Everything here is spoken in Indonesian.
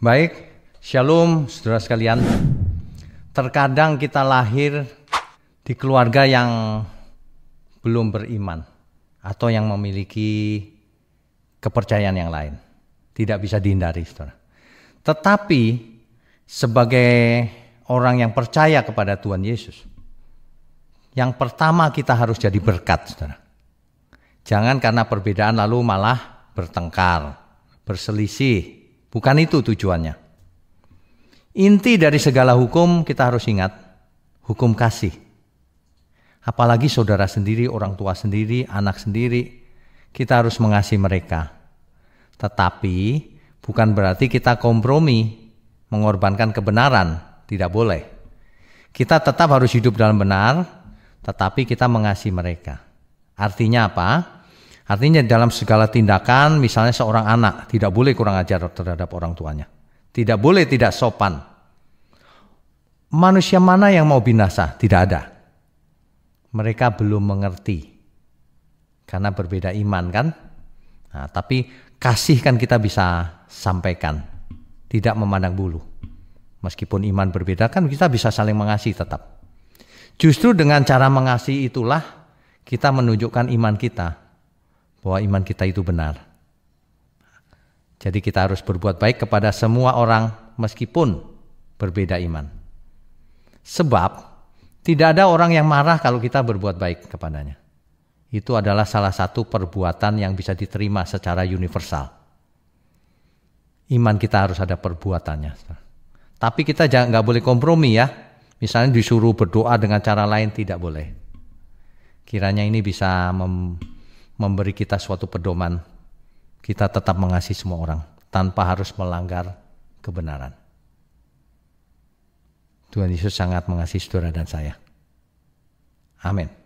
Baik, Shalom saudara sekalian. Terkadang kita lahir di keluarga yang belum beriman atau yang memiliki kepercayaan yang lain. Tidak bisa dihindari, saudara. Tetapi sebagai orang yang percaya kepada Tuhan Yesus, yang pertama kita harus jadi berkat, saudara. Jangan karena perbedaan lalu malah bertengkar, berselisih, Bukan itu tujuannya. Inti dari segala hukum kita harus ingat, hukum kasih. Apalagi saudara sendiri, orang tua sendiri, anak sendiri, kita harus mengasihi mereka. Tetapi bukan berarti kita kompromi, mengorbankan kebenaran, tidak boleh. Kita tetap harus hidup dalam benar, tetapi kita mengasihi mereka. Artinya apa? Artinya dalam segala tindakan, misalnya seorang anak tidak boleh kurang ajar terhadap orang tuanya. Tidak boleh tidak sopan. Manusia mana yang mau binasa? Tidak ada. Mereka belum mengerti. Karena berbeda iman kan? Nah, tapi kasih kan kita bisa sampaikan. Tidak memandang bulu. Meskipun iman berbeda kan kita bisa saling mengasihi tetap. Justru dengan cara mengasihi itulah kita menunjukkan iman kita bahwa iman kita itu benar. Jadi kita harus berbuat baik kepada semua orang meskipun berbeda iman. Sebab tidak ada orang yang marah kalau kita berbuat baik kepadanya. Itu adalah salah satu perbuatan yang bisa diterima secara universal. Iman kita harus ada perbuatannya. Tapi kita nggak boleh kompromi ya. Misalnya disuruh berdoa dengan cara lain tidak boleh. Kiranya ini bisa mem memberi kita suatu pedoman kita tetap mengasihi semua orang tanpa harus melanggar kebenaran. Tuhan Yesus sangat mengasihi saudara dan saya. Amin.